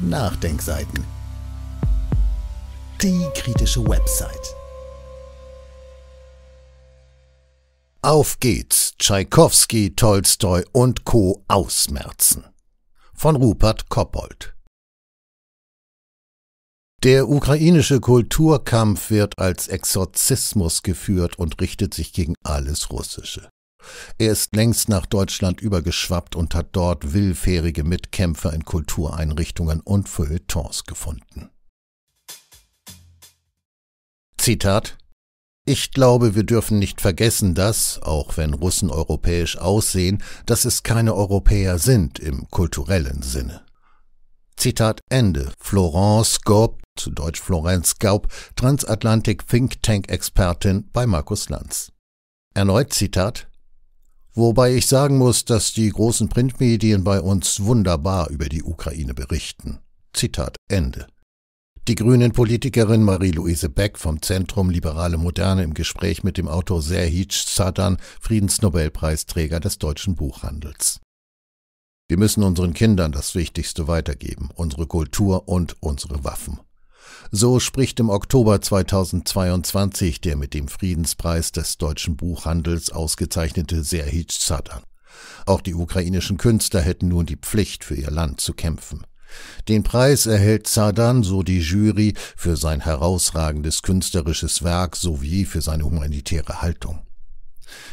Nachdenkseiten. Die kritische Website. Auf geht's, Tschaikowski, Tolstoi und Co. ausmerzen. Von Rupert Koppold. Der ukrainische Kulturkampf wird als Exorzismus geführt und richtet sich gegen alles Russische. Er ist längst nach Deutschland übergeschwappt und hat dort willfährige Mitkämpfer in Kultureinrichtungen und Feuilletons gefunden. Zitat ich glaube, wir dürfen nicht vergessen, dass, auch wenn Russen europäisch aussehen, dass es keine Europäer sind im kulturellen Sinne. Zitat Ende. Florence Gaub, zu Deutsch Florenz Gaub, Transatlantik Think Tank Expertin bei Markus Lanz. Erneut Zitat Wobei ich sagen muss, dass die großen Printmedien bei uns wunderbar über die Ukraine berichten. Zitat Ende. Die grünen Politikerin Marie-Louise Beck vom Zentrum Liberale Moderne im Gespräch mit dem Autor Serhic Sadan, Friedensnobelpreisträger des deutschen Buchhandels. Wir müssen unseren Kindern das Wichtigste weitergeben, unsere Kultur und unsere Waffen. So spricht im Oktober 2022 der mit dem Friedenspreis des deutschen Buchhandels ausgezeichnete Serhij Sadan. Auch die ukrainischen Künstler hätten nun die Pflicht, für ihr Land zu kämpfen. Den Preis erhält Sadan, so die Jury, für sein herausragendes künstlerisches Werk sowie für seine humanitäre Haltung.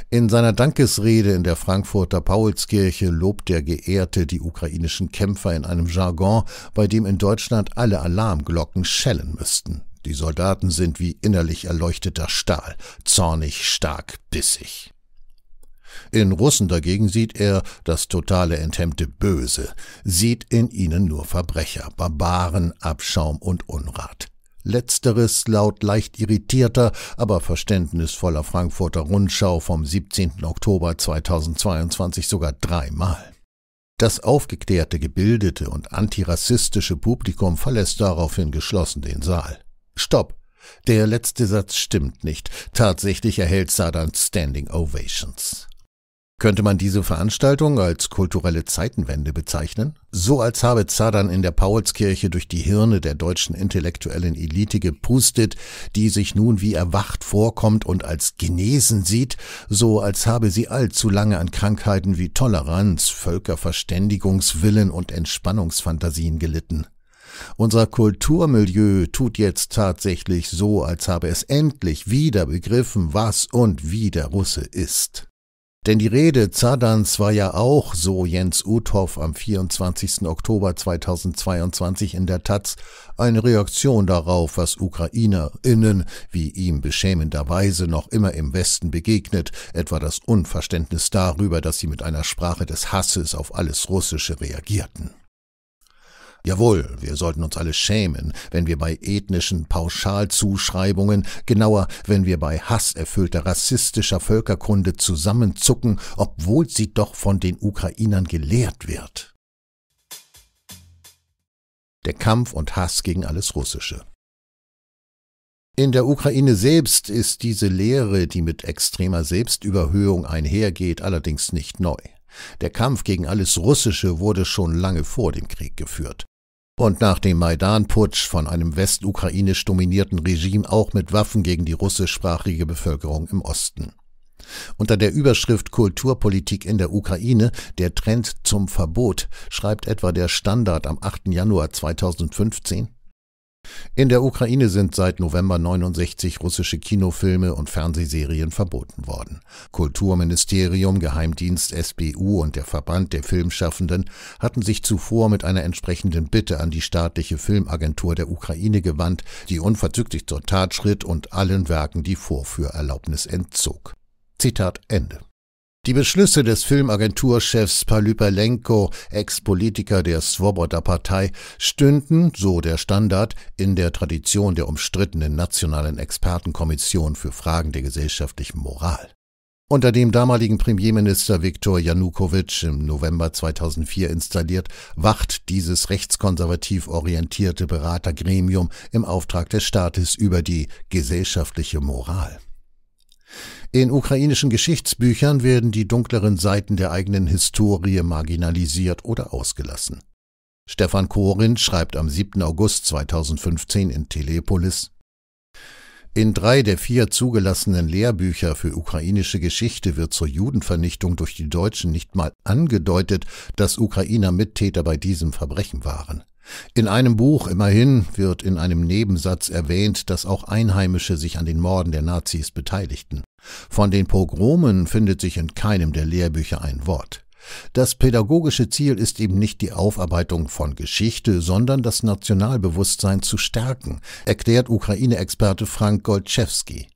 In seiner Dankesrede in der Frankfurter Paulskirche lobt der Geehrte die ukrainischen Kämpfer in einem Jargon, bei dem in Deutschland alle Alarmglocken schellen müssten. Die Soldaten sind wie innerlich erleuchteter Stahl, zornig, stark, bissig. In Russen dagegen sieht er das totale enthemmte Böse, sieht in ihnen nur Verbrecher, Barbaren, Abschaum und Unrat. Letzteres laut leicht irritierter, aber verständnisvoller Frankfurter Rundschau vom 17. Oktober 2022 sogar dreimal. Das aufgeklärte, gebildete und antirassistische Publikum verlässt daraufhin geschlossen den Saal. Stopp! Der letzte Satz stimmt nicht. Tatsächlich erhält Sadan Standing Ovations. Könnte man diese Veranstaltung als kulturelle Zeitenwende bezeichnen? So als habe Zadan in der Paulskirche durch die Hirne der deutschen intellektuellen Elite gepustet, die sich nun wie erwacht vorkommt und als genesen sieht, so als habe sie allzu lange an Krankheiten wie Toleranz, Völkerverständigungswillen und Entspannungsfantasien gelitten. Unser Kulturmilieu tut jetzt tatsächlich so, als habe es endlich wieder begriffen, was und wie der Russe ist. Denn die Rede Zadans war ja auch, so Jens Uthoff am 24. Oktober 2022 in der Taz, eine Reaktion darauf, was UkrainerInnen wie ihm beschämenderweise noch immer im Westen begegnet, etwa das Unverständnis darüber, dass sie mit einer Sprache des Hasses auf alles Russische reagierten. Jawohl, wir sollten uns alle schämen, wenn wir bei ethnischen Pauschalzuschreibungen, genauer, wenn wir bei hasserfüllter rassistischer Völkerkunde zusammenzucken, obwohl sie doch von den Ukrainern gelehrt wird. Der Kampf und Hass gegen alles Russische. In der Ukraine selbst ist diese Lehre, die mit extremer Selbstüberhöhung einhergeht, allerdings nicht neu. Der Kampf gegen alles Russische wurde schon lange vor dem Krieg geführt und nach dem Maidan-Putsch von einem westukrainisch dominierten Regime auch mit Waffen gegen die russischsprachige Bevölkerung im Osten. Unter der Überschrift Kulturpolitik in der Ukraine, der Trend zum Verbot, schreibt etwa der Standard am 8. Januar 2015. In der Ukraine sind seit November 69 russische Kinofilme und Fernsehserien verboten worden. Kulturministerium, Geheimdienst, SBU und der Verband der Filmschaffenden hatten sich zuvor mit einer entsprechenden Bitte an die staatliche Filmagentur der Ukraine gewandt, die unverzüglich zur Tat schritt und allen Werken die Vorführerlaubnis entzog. Zitat Ende. Die Beschlüsse des Filmagenturchefs Palypalenko, Ex-Politiker der Svoboda-Partei, stünden, so der Standard, in der Tradition der umstrittenen Nationalen Expertenkommission für Fragen der gesellschaftlichen Moral. Unter dem damaligen Premierminister Viktor Janukowitsch im November 2004 installiert, wacht dieses rechtskonservativ orientierte Beratergremium im Auftrag des Staates über die gesellschaftliche Moral. In ukrainischen Geschichtsbüchern werden die dunkleren Seiten der eigenen Historie marginalisiert oder ausgelassen. Stefan Korin schreibt am 7. August 2015 in Telepolis in drei der vier zugelassenen Lehrbücher für ukrainische Geschichte wird zur Judenvernichtung durch die Deutschen nicht mal angedeutet, dass Ukrainer Mittäter bei diesem Verbrechen waren. In einem Buch immerhin wird in einem Nebensatz erwähnt, dass auch Einheimische sich an den Morden der Nazis beteiligten. Von den Pogromen findet sich in keinem der Lehrbücher ein Wort. Das pädagogische Ziel ist eben nicht die Aufarbeitung von Geschichte, sondern das Nationalbewusstsein zu stärken, erklärt Ukraine-Experte Frank Golczewski.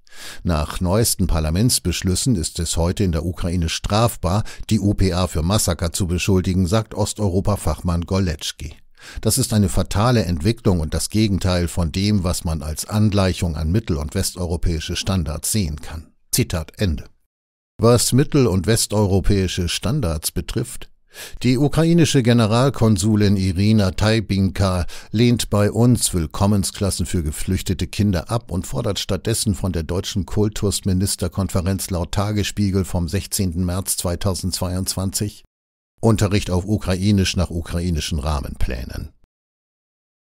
Nach neuesten Parlamentsbeschlüssen ist es heute in der Ukraine strafbar, die UPA für Massaker zu beschuldigen, sagt Osteuropa-Fachmann Goletschki. Das ist eine fatale Entwicklung und das Gegenteil von dem, was man als Angleichung an mittel- und westeuropäische Standards sehen kann. Zitat Ende. Was mittel- und westeuropäische Standards betrifft, die ukrainische Generalkonsulin Irina Taibinka lehnt bei uns Willkommensklassen für geflüchtete Kinder ab und fordert stattdessen von der deutschen Kultusministerkonferenz laut Tagesspiegel vom 16. März 2022 Unterricht auf Ukrainisch nach ukrainischen Rahmenplänen.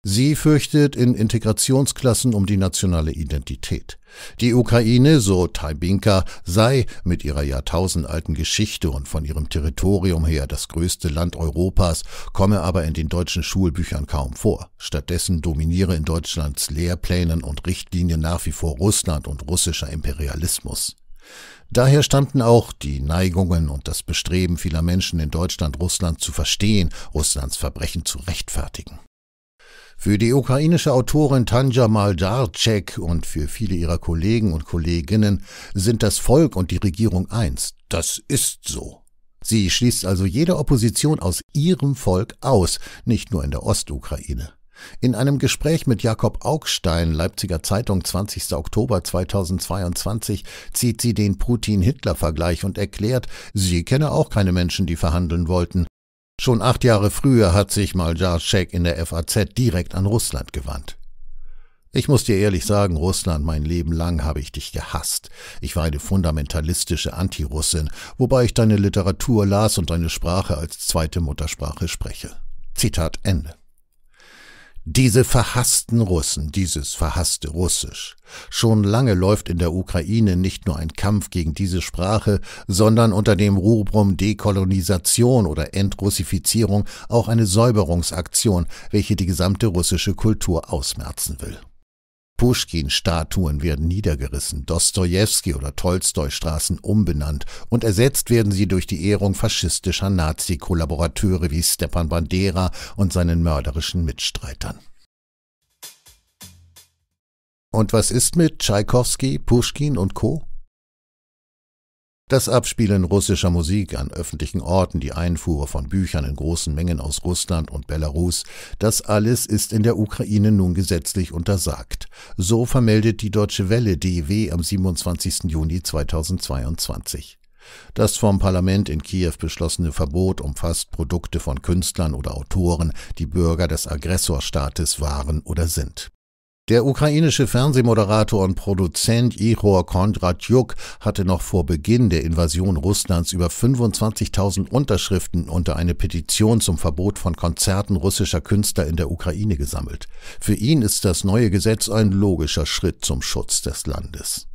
Sie fürchtet in Integrationsklassen um die nationale Identität. Die Ukraine, so Taibinka, sei mit ihrer jahrtausendalten Geschichte und von ihrem Territorium her das größte Land Europas, komme aber in den deutschen Schulbüchern kaum vor. Stattdessen dominiere in Deutschlands Lehrplänen und Richtlinien nach wie vor Russland und russischer Imperialismus. Daher stammten auch die Neigungen und das Bestreben vieler Menschen in Deutschland, Russland zu verstehen, Russlands Verbrechen zu rechtfertigen. Für die ukrainische Autorin Tanja Maldarczyk und für viele ihrer Kollegen und Kolleginnen sind das Volk und die Regierung eins. Das ist so. Sie schließt also jede Opposition aus ihrem Volk aus, nicht nur in der Ostukraine. In einem Gespräch mit Jakob Augstein, Leipziger Zeitung, 20. Oktober 2022, zieht sie den Putin-Hitler-Vergleich und erklärt, sie kenne auch keine Menschen, die verhandeln wollten. Schon acht Jahre früher hat sich Maljarschek in der FAZ direkt an Russland gewandt. Ich muss dir ehrlich sagen, Russland, mein Leben lang habe ich dich gehasst. Ich war eine fundamentalistische Antirussin, wobei ich deine Literatur las und deine Sprache als zweite Muttersprache spreche. Zitat Ende. Diese verhassten Russen, dieses verhasste Russisch. Schon lange läuft in der Ukraine nicht nur ein Kampf gegen diese Sprache, sondern unter dem Rubrum Dekolonisation oder Entrussifizierung auch eine Säuberungsaktion, welche die gesamte russische Kultur ausmerzen will pushkin statuen werden niedergerissen, Dostoevsky- oder Tolstoi-Straßen umbenannt und ersetzt werden sie durch die Ehrung faschistischer Nazi-Kollaborateure wie Stepan Bandera und seinen mörderischen Mitstreitern. Und was ist mit Tschaikowski, Pushkin und Co.? Das Abspielen russischer Musik an öffentlichen Orten, die Einfuhr von Büchern in großen Mengen aus Russland und Belarus, das alles ist in der Ukraine nun gesetzlich untersagt. So vermeldet die Deutsche Welle DW am 27. Juni 2022. Das vom Parlament in Kiew beschlossene Verbot umfasst Produkte von Künstlern oder Autoren, die Bürger des Aggressorstaates waren oder sind. Der ukrainische Fernsehmoderator und Produzent Ihor Kondratjuk hatte noch vor Beginn der Invasion Russlands über 25.000 Unterschriften unter eine Petition zum Verbot von Konzerten russischer Künstler in der Ukraine gesammelt. Für ihn ist das neue Gesetz ein logischer Schritt zum Schutz des Landes.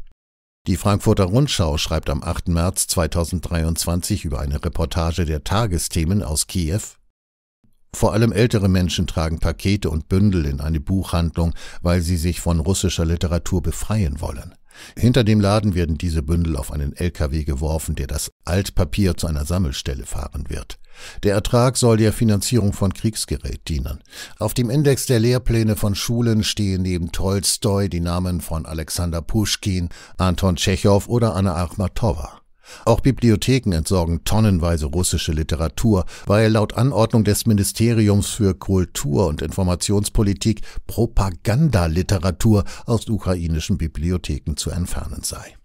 Die Frankfurter Rundschau schreibt am 8. März 2023 über eine Reportage der Tagesthemen aus Kiew. Vor allem ältere Menschen tragen Pakete und Bündel in eine Buchhandlung, weil sie sich von russischer Literatur befreien wollen. Hinter dem Laden werden diese Bündel auf einen LKW geworfen, der das Altpapier zu einer Sammelstelle fahren wird. Der Ertrag soll der Finanzierung von Kriegsgerät dienen. Auf dem Index der Lehrpläne von Schulen stehen neben Tolstoi die Namen von Alexander Puschkin, Anton Tschechow oder Anna Armatowa. Auch Bibliotheken entsorgen tonnenweise russische Literatur, weil laut Anordnung des Ministeriums für Kultur und Informationspolitik Propagandaliteratur aus ukrainischen Bibliotheken zu entfernen sei.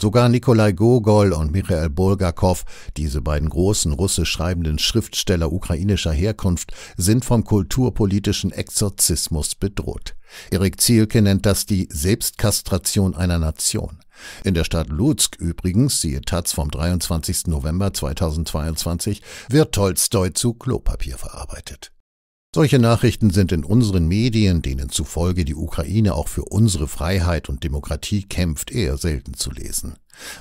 Sogar Nikolai Gogol und Michael Bulgakow, diese beiden großen russisch schreibenden Schriftsteller ukrainischer Herkunft, sind vom kulturpolitischen Exorzismus bedroht. Erik Zielke nennt das die Selbstkastration einer Nation. In der Stadt Lutsk übrigens, siehe Taz vom 23. November 2022, wird Tolstoi zu Klopapier verarbeitet. Solche Nachrichten sind in unseren Medien, denen zufolge die Ukraine auch für unsere Freiheit und Demokratie kämpft, eher selten zu lesen.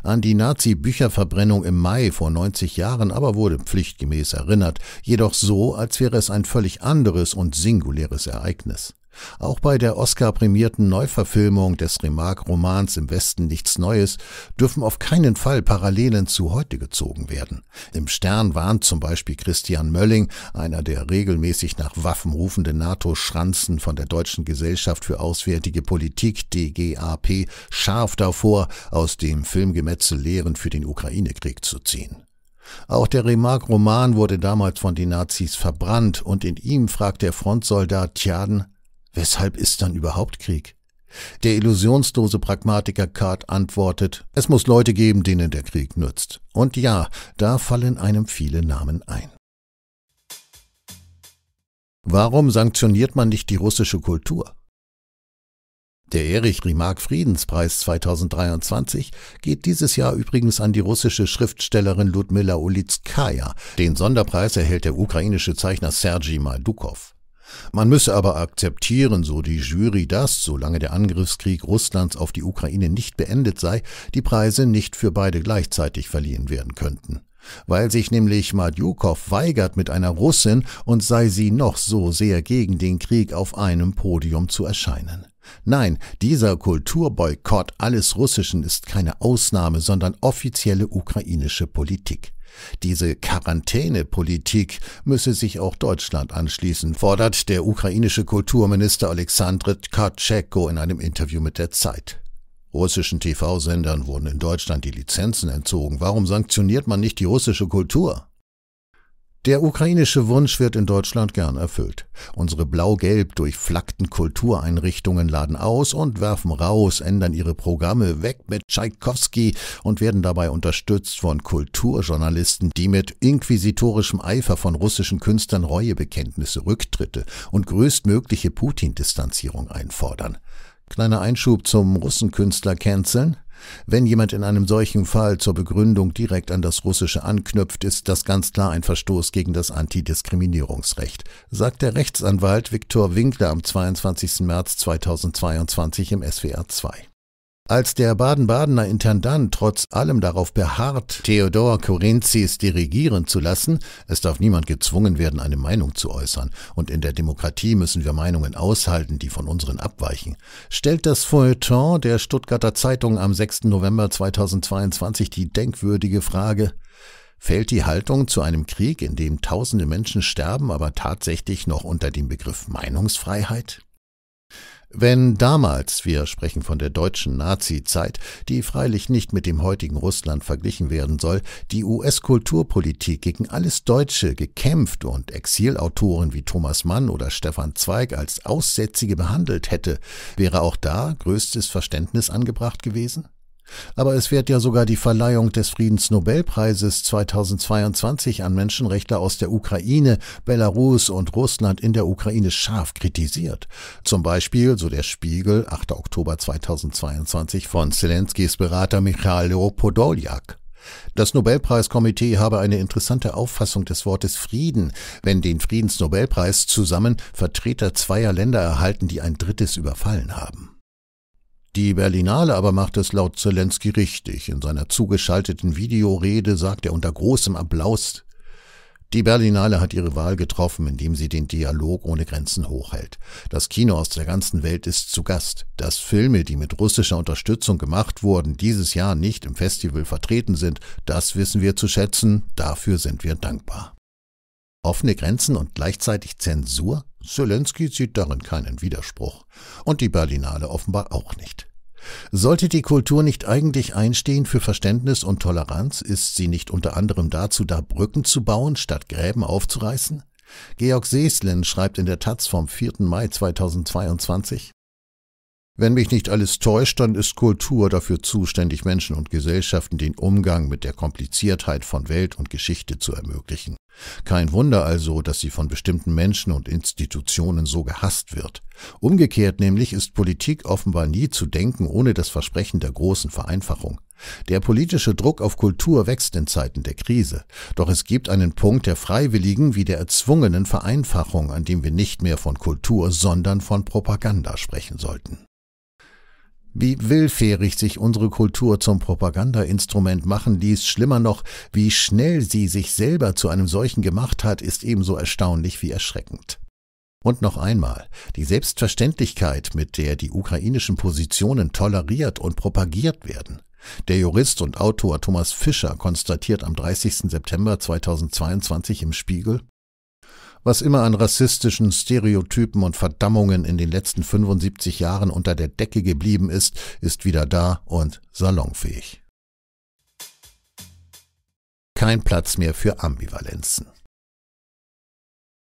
An die Nazi-Bücherverbrennung im Mai vor 90 Jahren aber wurde pflichtgemäß erinnert, jedoch so, als wäre es ein völlig anderes und singuläres Ereignis. Auch bei der Oscar-prämierten Neuverfilmung des Remarque-Romans Im Westen nichts Neues dürfen auf keinen Fall Parallelen zu heute gezogen werden. Im Stern warnt zum Beispiel Christian Mölling, einer der regelmäßig nach Waffen rufenden NATO-Schranzen von der Deutschen Gesellschaft für Auswärtige Politik DGAP, scharf davor, aus dem Filmgemetzel Lehren für den Ukraine-Krieg zu ziehen. Auch der Remarque-Roman wurde damals von den Nazis verbrannt und in ihm fragt der Frontsoldat Tjaden, Weshalb ist dann überhaupt Krieg? Der illusionslose Pragmatiker Kart antwortet, es muss Leute geben, denen der Krieg nützt. Und ja, da fallen einem viele Namen ein. Warum sanktioniert man nicht die russische Kultur? Der Erich Rimark Friedenspreis 2023 geht dieses Jahr übrigens an die russische Schriftstellerin Ludmila Ulitskaya. Den Sonderpreis erhält der ukrainische Zeichner Sergei Maldukov. Man müsse aber akzeptieren, so die Jury, dass, solange der Angriffskrieg Russlands auf die Ukraine nicht beendet sei, die Preise nicht für beide gleichzeitig verliehen werden könnten. Weil sich nämlich Madjukow weigert mit einer Russin und sei sie noch so sehr gegen den Krieg auf einem Podium zu erscheinen. Nein, dieser Kulturboykott alles Russischen ist keine Ausnahme, sondern offizielle ukrainische Politik. Diese Quarantänepolitik müsse sich auch Deutschland anschließen, fordert der ukrainische Kulturminister Alexandre Tkatscheko in einem Interview mit der Zeit. Russischen TV-Sendern wurden in Deutschland die Lizenzen entzogen. Warum sanktioniert man nicht die russische Kultur? Der ukrainische Wunsch wird in Deutschland gern erfüllt. Unsere blau-gelb durchflackten Kultureinrichtungen laden aus und werfen raus, ändern ihre Programme weg mit Tschaikowski und werden dabei unterstützt von Kulturjournalisten, die mit inquisitorischem Eifer von russischen Künstlern Reuebekenntnisse, Rücktritte und größtmögliche Putin-Distanzierung einfordern. Kleiner Einschub zum Russenkünstler Canceln. Wenn jemand in einem solchen Fall zur Begründung direkt an das Russische anknüpft, ist das ganz klar ein Verstoß gegen das Antidiskriminierungsrecht, sagt der Rechtsanwalt Viktor Winkler am 22. März 2022 im SWR 2. Als der Baden-Badener Intendant trotz allem darauf beharrt, Theodor Korinzis dirigieren zu lassen, es darf niemand gezwungen werden, eine Meinung zu äußern, und in der Demokratie müssen wir Meinungen aushalten, die von unseren abweichen, stellt das Feuilleton der Stuttgarter Zeitung am 6. November 2022 die denkwürdige Frage, fällt die Haltung zu einem Krieg, in dem tausende Menschen sterben, aber tatsächlich noch unter den Begriff Meinungsfreiheit? Wenn damals, wir sprechen von der deutschen Nazi-Zeit, die freilich nicht mit dem heutigen Russland verglichen werden soll, die US-Kulturpolitik gegen alles Deutsche gekämpft und Exilautoren wie Thomas Mann oder Stefan Zweig als Aussätzige behandelt hätte, wäre auch da größtes Verständnis angebracht gewesen? Aber es wird ja sogar die Verleihung des Friedensnobelpreises 2022 an Menschenrechtler aus der Ukraine, Belarus und Russland in der Ukraine scharf kritisiert. Zum Beispiel, so der Spiegel, 8. Oktober 2022 von Zelenskis Berater Michailo Podoljak. Das Nobelpreiskomitee habe eine interessante Auffassung des Wortes Frieden, wenn den Friedensnobelpreis zusammen Vertreter zweier Länder erhalten, die ein drittes überfallen haben. Die Berlinale aber macht es laut Zelensky richtig. In seiner zugeschalteten Videorede sagt er unter großem Applaus, die Berlinale hat ihre Wahl getroffen, indem sie den Dialog ohne Grenzen hochhält. Das Kino aus der ganzen Welt ist zu Gast. Dass Filme, die mit russischer Unterstützung gemacht wurden, dieses Jahr nicht im Festival vertreten sind, das wissen wir zu schätzen, dafür sind wir dankbar. Offene Grenzen und gleichzeitig Zensur? Zelensky sieht darin keinen Widerspruch. Und die Berlinale offenbar auch nicht. Sollte die Kultur nicht eigentlich einstehen für Verständnis und Toleranz, ist sie nicht unter anderem dazu da, Brücken zu bauen, statt Gräben aufzureißen? Georg Seeslin schreibt in der Taz vom 4. Mai 2022, wenn mich nicht alles täuscht, dann ist Kultur dafür zuständig, Menschen und Gesellschaften den Umgang mit der Kompliziertheit von Welt und Geschichte zu ermöglichen. Kein Wunder also, dass sie von bestimmten Menschen und Institutionen so gehasst wird. Umgekehrt nämlich ist Politik offenbar nie zu denken ohne das Versprechen der großen Vereinfachung. Der politische Druck auf Kultur wächst in Zeiten der Krise. Doch es gibt einen Punkt der freiwilligen wie der erzwungenen Vereinfachung, an dem wir nicht mehr von Kultur, sondern von Propaganda sprechen sollten. Wie willfährig sich unsere Kultur zum Propagandainstrument machen ließ, schlimmer noch, wie schnell sie sich selber zu einem solchen gemacht hat, ist ebenso erstaunlich wie erschreckend. Und noch einmal, die Selbstverständlichkeit, mit der die ukrainischen Positionen toleriert und propagiert werden. Der Jurist und Autor Thomas Fischer konstatiert am 30. September 2022 im Spiegel, was immer an rassistischen Stereotypen und Verdammungen in den letzten 75 Jahren unter der Decke geblieben ist, ist wieder da und salonfähig. Kein Platz mehr für Ambivalenzen.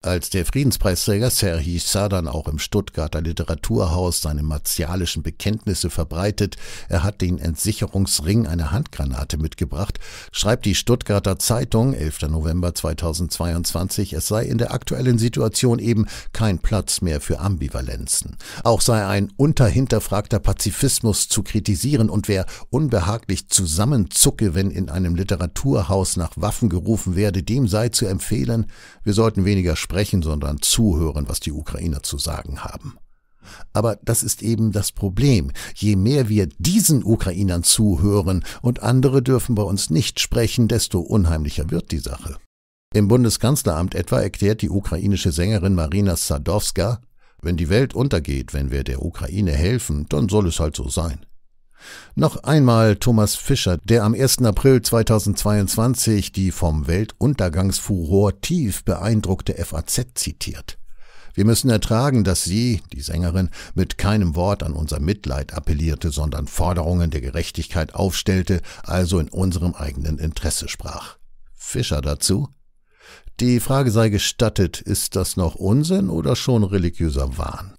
Als der Friedenspreisträger Serhii Sadan auch im Stuttgarter Literaturhaus seine martialischen Bekenntnisse verbreitet, er hat den Entsicherungsring einer Handgranate mitgebracht, schreibt die Stuttgarter Zeitung 11. November 2022, es sei in der aktuellen Situation eben kein Platz mehr für Ambivalenzen. Auch sei ein unterhinterfragter Pazifismus zu kritisieren und wer unbehaglich zusammenzucke, wenn in einem Literaturhaus nach Waffen gerufen werde, dem sei zu empfehlen, wir sollten weniger sprechen, sondern zuhören, was die Ukrainer zu sagen haben. Aber das ist eben das Problem. Je mehr wir diesen Ukrainern zuhören und andere dürfen bei uns nicht sprechen, desto unheimlicher wird die Sache. Im Bundeskanzleramt etwa erklärt die ukrainische Sängerin Marina Sadowska, wenn die Welt untergeht, wenn wir der Ukraine helfen, dann soll es halt so sein. Noch einmal Thomas Fischer, der am 1. April 2022 die vom Weltuntergangsfuror tief beeindruckte FAZ zitiert. Wir müssen ertragen, dass sie, die Sängerin, mit keinem Wort an unser Mitleid appellierte, sondern Forderungen der Gerechtigkeit aufstellte, also in unserem eigenen Interesse sprach. Fischer dazu? Die Frage sei gestattet, ist das noch Unsinn oder schon religiöser Wahn?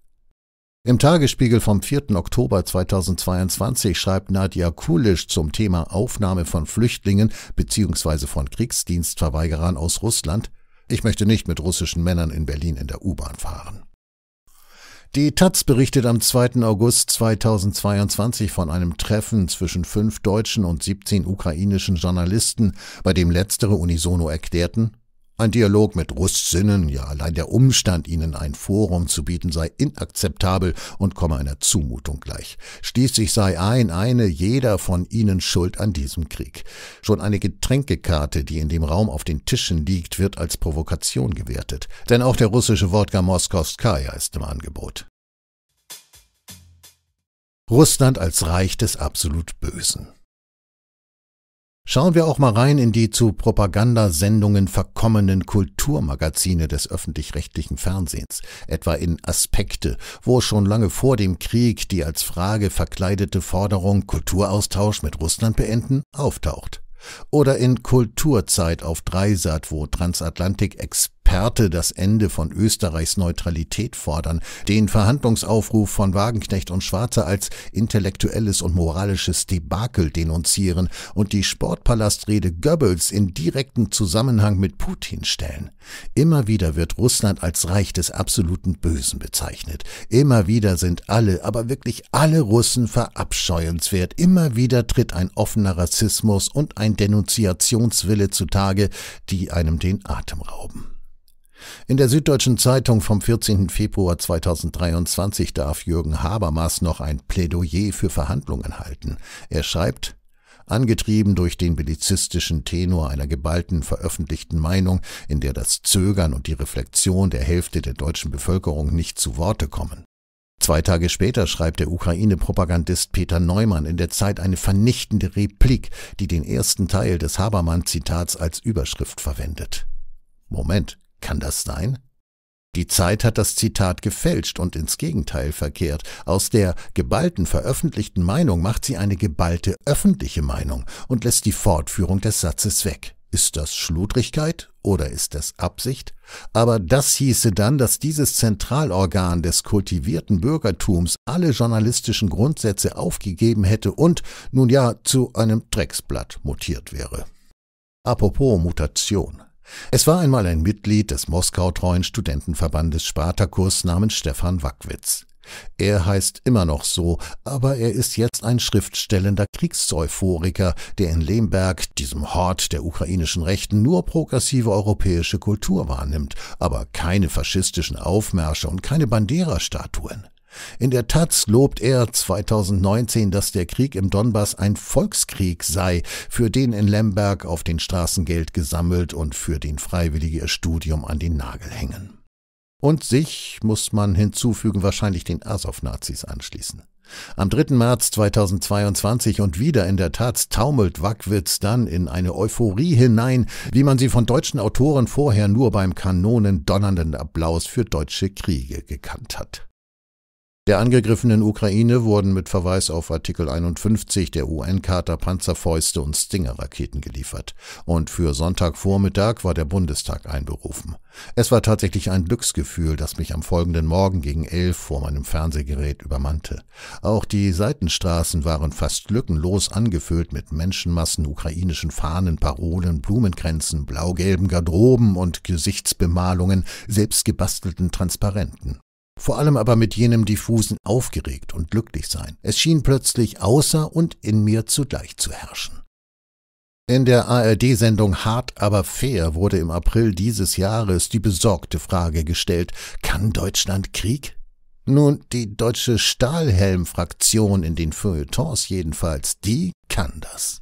Im Tagesspiegel vom 4. Oktober 2022 schreibt Nadja Kulisch zum Thema Aufnahme von Flüchtlingen bzw. von Kriegsdienstverweigerern aus Russland, ich möchte nicht mit russischen Männern in Berlin in der U-Bahn fahren. Die Taz berichtet am 2. August 2022 von einem Treffen zwischen fünf deutschen und 17 ukrainischen Journalisten, bei dem letztere unisono erklärten, ein Dialog mit Russinnen, ja allein der Umstand, ihnen ein Forum zu bieten, sei inakzeptabel und komme einer Zumutung gleich. Schließlich sei ein, eine, jeder von ihnen schuld an diesem Krieg. Schon eine Getränkekarte, die in dem Raum auf den Tischen liegt, wird als Provokation gewertet. Denn auch der russische Wodka Moskowskaja ist im Angebot. Russland als Reich des absolut Bösen. Schauen wir auch mal rein in die zu Propagandasendungen verkommenen Kulturmagazine des öffentlich-rechtlichen Fernsehens, etwa in Aspekte, wo schon lange vor dem Krieg die als Frage verkleidete Forderung Kulturaustausch mit Russland beenden auftaucht. Oder in Kulturzeit auf Dreisat, wo Transatlantik-Experten Perte das Ende von Österreichs Neutralität fordern, den Verhandlungsaufruf von Wagenknecht und Schwarzer als intellektuelles und moralisches Debakel denunzieren und die Sportpalastrede Goebbels in direkten Zusammenhang mit Putin stellen. Immer wieder wird Russland als Reich des absoluten Bösen bezeichnet. Immer wieder sind alle, aber wirklich alle Russen verabscheuenswert. Immer wieder tritt ein offener Rassismus und ein Denunziationswille zutage, die einem den Atem rauben. In der Süddeutschen Zeitung vom 14. Februar 2023 darf Jürgen Habermas noch ein Plädoyer für Verhandlungen halten. Er schreibt, angetrieben durch den belizistischen Tenor einer geballten veröffentlichten Meinung, in der das Zögern und die Reflexion der Hälfte der deutschen Bevölkerung nicht zu Worte kommen. Zwei Tage später schreibt der Ukraine-Propagandist Peter Neumann in der Zeit eine vernichtende Replik, die den ersten Teil des Habermann-Zitats als Überschrift verwendet. Moment, kann das sein? Die Zeit hat das Zitat gefälscht und ins Gegenteil verkehrt. Aus der geballten veröffentlichten Meinung macht sie eine geballte öffentliche Meinung und lässt die Fortführung des Satzes weg. Ist das Schludrigkeit oder ist das Absicht? Aber das hieße dann, dass dieses Zentralorgan des kultivierten Bürgertums alle journalistischen Grundsätze aufgegeben hätte und nun ja zu einem Drecksblatt mutiert wäre. Apropos Mutation. Es war einmal ein Mitglied des moskau-treuen Studentenverbandes Spartakus namens Stefan Wackwitz. Er heißt immer noch so, aber er ist jetzt ein schriftstellender Kriegseuphoriker, der in Lemberg, diesem Hort der ukrainischen Rechten, nur progressive europäische Kultur wahrnimmt, aber keine faschistischen Aufmärsche und keine Bandera-Statuen. In der Taz lobt er 2019, dass der Krieg im Donbass ein Volkskrieg sei, für den in Lemberg auf den Straßen Geld gesammelt und für den Freiwillige ihr Studium an den Nagel hängen. Und sich, muss man hinzufügen, wahrscheinlich den asow nazis anschließen. Am 3. März 2022 und wieder in der Tat taumelt Wackwitz dann in eine Euphorie hinein, wie man sie von deutschen Autoren vorher nur beim kanonendonnernden Applaus für deutsche Kriege gekannt hat der angegriffenen Ukraine wurden mit Verweis auf Artikel 51 der UN-Charta Panzerfäuste und Stinger-Raketen geliefert. Und für Sonntagvormittag war der Bundestag einberufen. Es war tatsächlich ein Glücksgefühl, das mich am folgenden Morgen gegen elf vor meinem Fernsehgerät übermannte. Auch die Seitenstraßen waren fast lückenlos angefüllt mit Menschenmassen, ukrainischen Fahnen, Parolen, Blumenkränzen, blau-gelben Garderoben und Gesichtsbemalungen, selbstgebastelten Transparenten vor allem aber mit jenem diffusen Aufgeregt und Glücklichsein. Es schien plötzlich außer und in mir zugleich zu herrschen. In der ARD-Sendung Hart aber fair wurde im April dieses Jahres die besorgte Frage gestellt, kann Deutschland Krieg? Nun, die deutsche Stahlhelm-Fraktion in den Feuilletons jedenfalls, die kann das.